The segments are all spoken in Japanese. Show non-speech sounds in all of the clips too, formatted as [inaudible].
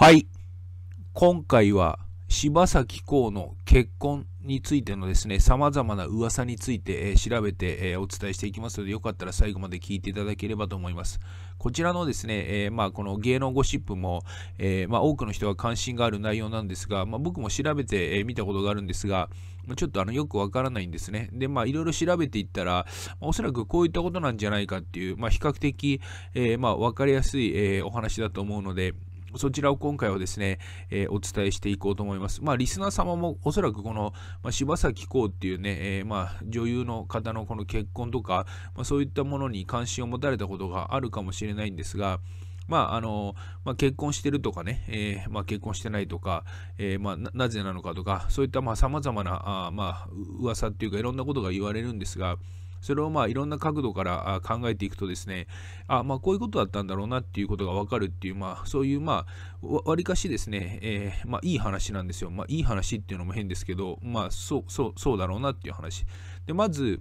はい。今回は柴咲コウの結婚についてのですね、様々な噂について、えー、調べて、えー、お伝えしていきますので、よかったら最後まで聞いていただければと思います。こちらのですね、えー、まあ、この芸能ゴシップも、えまあ、多くの人が関心がある内容なんですが、まあ、僕も調べてみ、えー、たことがあるんですが、ちょっとあのよくわからないんですね。で、まあいろいろ調べていったら、おそらくこういったことなんじゃないかっていう、まあ比較的、えー、まあわかりやすい、えー、お話だと思うので、そちらを今回はですね、えー、お伝えしていこうと思います。まあ、リスナー様もおそらくこの、まあ、柴咲コウっていうね、えー、まあ、女優の方のこの結婚とか、まあ、そういったものに関心を持たれたことがあるかもしれないんですが、まああのまあ、結婚してるとかね、えー、まあ、結婚してないとか、えー、まあ、なぜなのかとか、そういったさま様々なあ、まあ、噂っていうかいろんなことが言われるんですが、それをまあいろんな角度から考えていくとですね、あ、まあこういうことだったんだろうなっていうことがわかるっていう、まあそういうまあ、わりかしですね、えー、まあいい話なんですよ。まあいい話っていうのも変ですけど、まあそう、そう、そうだろうなっていう話。で、まず、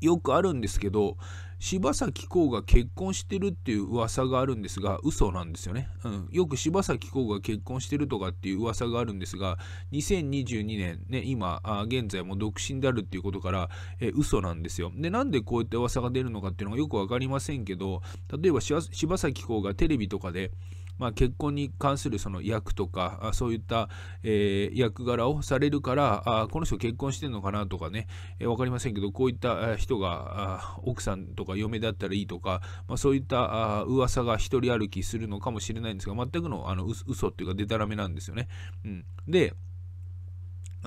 よくあるんですけど柴咲コウが結婚してるっていう噂があるんですが嘘なんですよね、うん、よく柴咲コウが結婚してるとかっていう噂があるんですが2022年ね今現在も独身であるっていうことからえ嘘なんですよでなんでこういった噂が出るのかっていうのがよく分かりませんけど例えば柴咲コウがテレビとかでまあ、結婚に関するその役とかそういった、えー、役柄をされるからあこの人結婚してるのかなとかね、えー、分かりませんけどこういった人が奥さんとか嫁だったらいいとか、まあ、そういったあ噂が一人歩きするのかもしれないんですが全くのあの嘘っていうかでたらめなんですよね。うん、で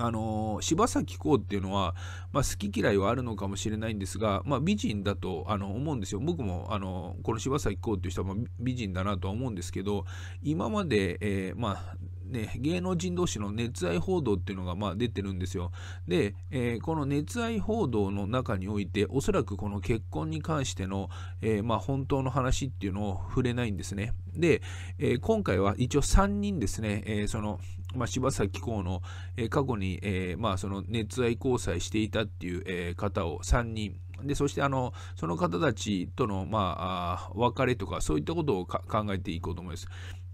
あのー、柴咲コウっていうのは、まあ、好き嫌いはあるのかもしれないんですが、まあ、美人だとあの思うんですよ。僕もあのこの柴咲コウっていう人は美人だなとは思うんですけど今まで、えー、まあね、芸能人同士の熱愛報道っていうのがまあ出てるんですよ。で、えー、この熱愛報道の中において、おそらくこの結婚に関しての、えー、まあ、本当の話っていうのを触れないんですね。で、えー、今回は一応3人ですね、えそのまあ、柴咲コウの、えー、過去に、えーまあ、その熱愛交際していたっていう、えー、方を3人でそしてあのその方たちとの、まあ、あ別れとかそういったことを考えていこうと思います。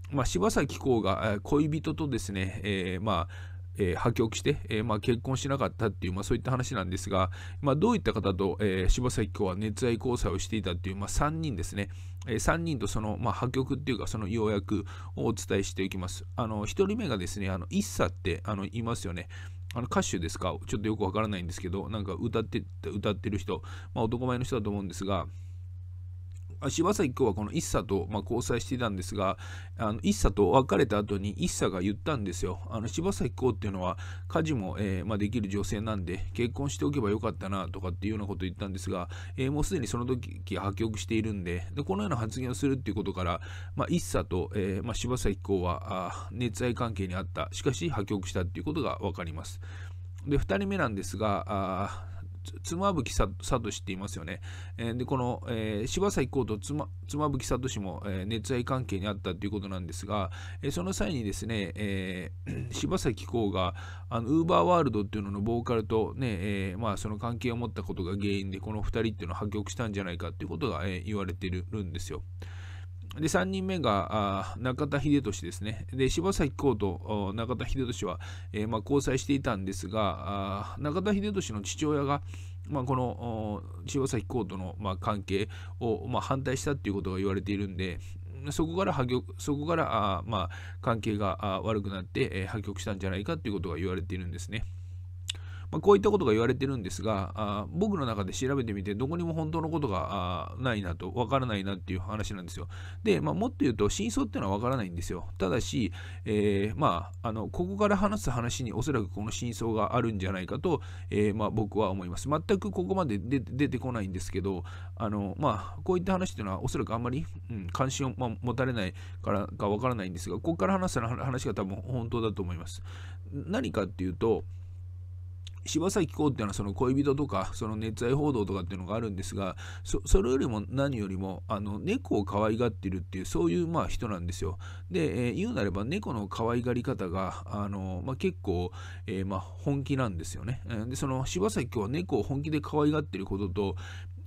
まあ、柴咲コウが恋人とですね、えー、まあえー、破局して、えー、まあ、結婚しなかったっていう、まあ、そういった話なんですが、まあ、どういった方と、えー、柴咲公は熱愛交際をしていたっていう、まあ、3人ですね、3人とその、まあ、破局っていうか、その要約をお伝えしていきます。あの、1人目がですね、あの、イッってあのいますよね。あの歌手ですかちょっとよくわからないんですけど、なんか歌って、歌ってる人、まあ、男前の人だと思うんですが、柴咲公はこの一茶と、まあ、交際してたんですが、あの一茶と別れた後に一茶が言ったんですよ。あの柴咲公っていうのは家事も、えー、まあ、できる女性なんで、結婚しておけばよかったなとかっていうようなことを言ったんですが、えー、もうすでにその時破局しているんでで、このような発言をするっていうことから、まあ、一茶と、えー、まあ、柴咲公は熱愛関係にあった、しかし破局したっていうことが分かります。で、2人目なんですが、妻夫木聡って言いますよね。えー、で、この、えー、柴咲コウと妻妻夫木聡も、えー、熱愛関係にあったということなんですが、えー、その際にですね、えー、[clears throat] 柴咲コウが、あの、ウーバーワールドっていうののボーカルとね、えー、まあ、その関係を持ったことが原因で、この2人っていうのを破局したんじゃないかっていうことが、えー、言われてるんですよ。で、3人目が中田英寿ですね。で、柴崎公と中田英寿は、えー、まあ、交際していたんですが、中田英寿の父親が、まあ、この柴崎公との、まあ、関係を、まあ、反対したということが言われているんで、そこから破局そこからあ、まあ、関係が悪くなって、えー、破局したんじゃないかということが言われているんですね。まあ、こういったことが言われてるんですがあ僕の中で調べてみてどこにも本当のことがないなとわからないなっていう話なんですよで、まあ、もっと言うと真相っていうのはわからないんですよただし、えー、まああのここから話す話におそらくこの真相があるんじゃないかと、えー、まあ、僕は思います全くここまで出てこないんですけどあのまあこういった話っていうのはおそらくあんまり、うん、関心を、まあ、持たれないからかわからないんですがここから話す話が多分本当だと思います何かっていうと柴咲コウっていうのはその恋人とかその熱愛報道とかっていうのがあるんですがそそれよりも何よりもあの猫を可愛がってるっていうそういうまあ人なんですよ。で、えー、言うなれば猫の可愛がり方があの、まあ、結構、えー、まあ本気なんですよね。でその柴咲コウは猫を本気で可愛がってることと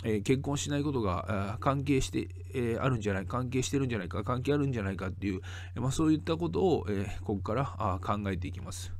えー、結婚しないことが関係して、えー、あるんじゃない関係してるんじゃないか関係あるんじゃないかっていう、まあ、そういったことを、えー、ここから考えていきます。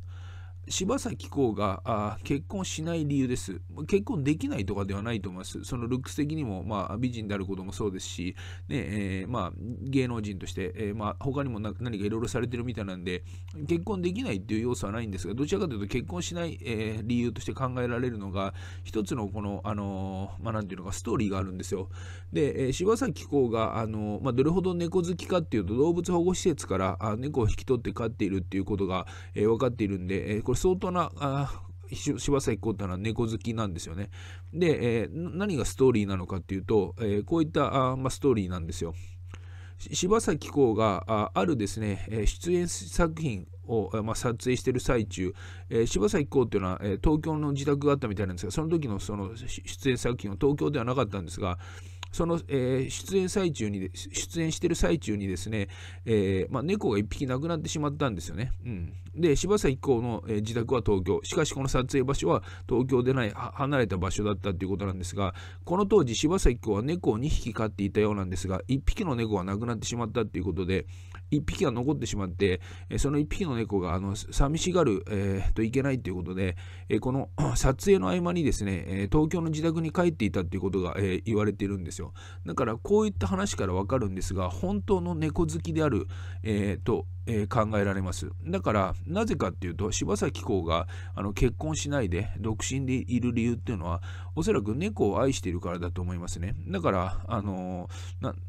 柴崎コがあ結婚しない理由です。結婚できないとかではないと思います。そのルックス的にも、まあ、美人であることもそうですし、ねえー、まあ、芸能人として、えー、まあ、他にも何かいろいろされてるみたいなんで、結婚できないっていう要素はないんですが、どちらかというと結婚しない、えー、理由として考えられるのが、一つのこの、あのー、まあ、なんていうのか、ストーリーがあるんですよ。で、えー、柴咲コウが、あのまあ、どれほど猫好きかっていうと、動物保護施設からあ猫を引き取って飼っているっていうことが、えー、分かっているんで、えーこれ相当なあ柴咲コウってのは猫好きなんですよね。で、えー、何がストーリーなのかっていうと、えー、こういったあ、まあ、ストーリーなんですよ。柴咲コウがああるですね出演作品を、まあ、撮影してる最中、えー、柴咲コウっていうのは、え東京の自宅があったみたいなんですがその時のその出演作品は東京ではなかったんですが、その、えー、出演最中に、出演してる最中にですね、えー、まあ、猫が1匹亡くなってしまったんですよね。うん、で、柴咲一行の、えー、自宅は東京。しかし、この撮影場所は東京でない、離れた場所だったということなんですが、この当時、柴咲一行は猫を2匹飼っていたようなんですが、1匹の猫が亡くなってしまったということで、1匹が残ってしまって、その1匹の猫があの寂しがる、えー、といけないということで、この [clears throat] 撮影の合間にですね、東京の自宅に帰っていたということが、え言われているんですよ。だからこういった話からわかるんですが、本当の猫好きである、えー、と、え考えられます。だからなぜかっていうと柴咲コウがあの結婚しないで独身でいる理由っていうのはおそらく猫を愛しているからだと思いますね。だからあの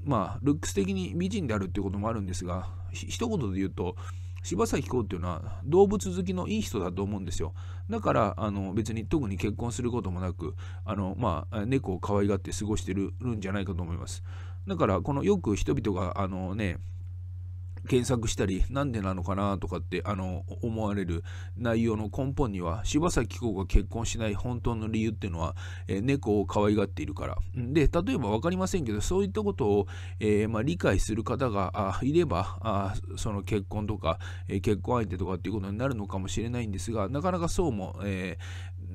まあルックス的に美人であるっていうこともあるんですが一言で言うと柴咲コウっていうのは動物好きのいい人だと思うんですよ。だからあの別に特に結婚することもなくあの、まあ、猫を可愛がって過ごしてるんじゃないかと思います。だからこのよく人々があのね検索したり、なんでなのかなとかってあの思われる内容の根本には、柴咲コが結婚しない本当の理由っていうのは、えー、猫を可愛がっているから。で、例えば分かりませんけど、そういったことを、えー、まあ、理解する方がいればあ、その結婚とか、えー、結婚相手とかっていうことになるのかもしれないんですが、なかなかそうも、え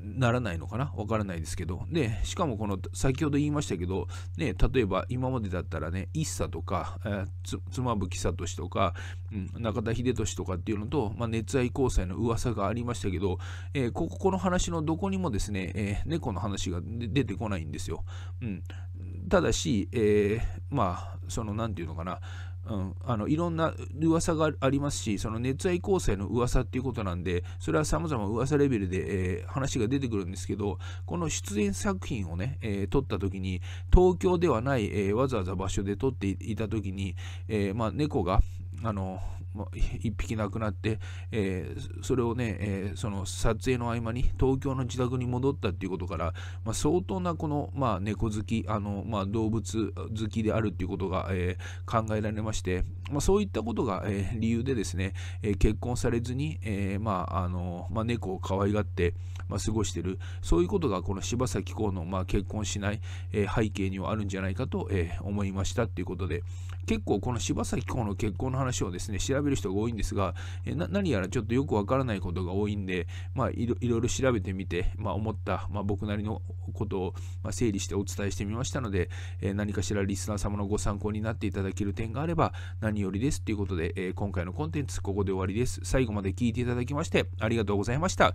ならないのかなわからないですけど。で、しかもこの、先ほど言いましたけど、ね、例えば今までだったらね、一茶とか、えー、つ妻夫木聡とか、うん、中田秀俊とかっていうのと、まあ、熱愛交際の噂がありましたけど、えー、ここの話のどこにもですね、えー、猫の話が出てこないんですよ。うん、ただし、えー、まあ、その、なんていうのかな、うん、あのいろんな噂がありますし、その熱愛交際の噂っていうことなんで、それは様々噂レベルで、えー、話が出てくるんですけど、この出演作品をね、えー、撮った時に、東京ではない、えー、わざわざ場所で撮っていた時に、えまあ、猫が、あの1 [laughs] 匹亡くなって、えー、それをね、えー、その撮影の合間に東京の自宅に戻ったっていうことから、まあ、相当なこの、まあ、猫好きあの、まあ、動物好きであるっていうことが、えー、考えられまして、まあ、そういったことが、え理由でですね、え結婚されずに、えまああのま猫を可愛がって、ま過ごしてるそういうことがこの柴咲コウの、ま結婚しない、え背景にはあるんじゃないかと、え思いましたっていうことで結構この柴咲コウの結婚の話をですね調べべる人が多いんですが、え何やらちょっとよくわからないことが多いんで、まあ、いろいろ調べてみて、まあ、思った、まあ、僕なりのことを、ま整理してお伝えしてみましたので、え何かしらリスナー様のご参考になっていただける点があれば何よりですということで、え今回のコンテンツここで終わりです。最後まで聞いていただきましてありがとうございました。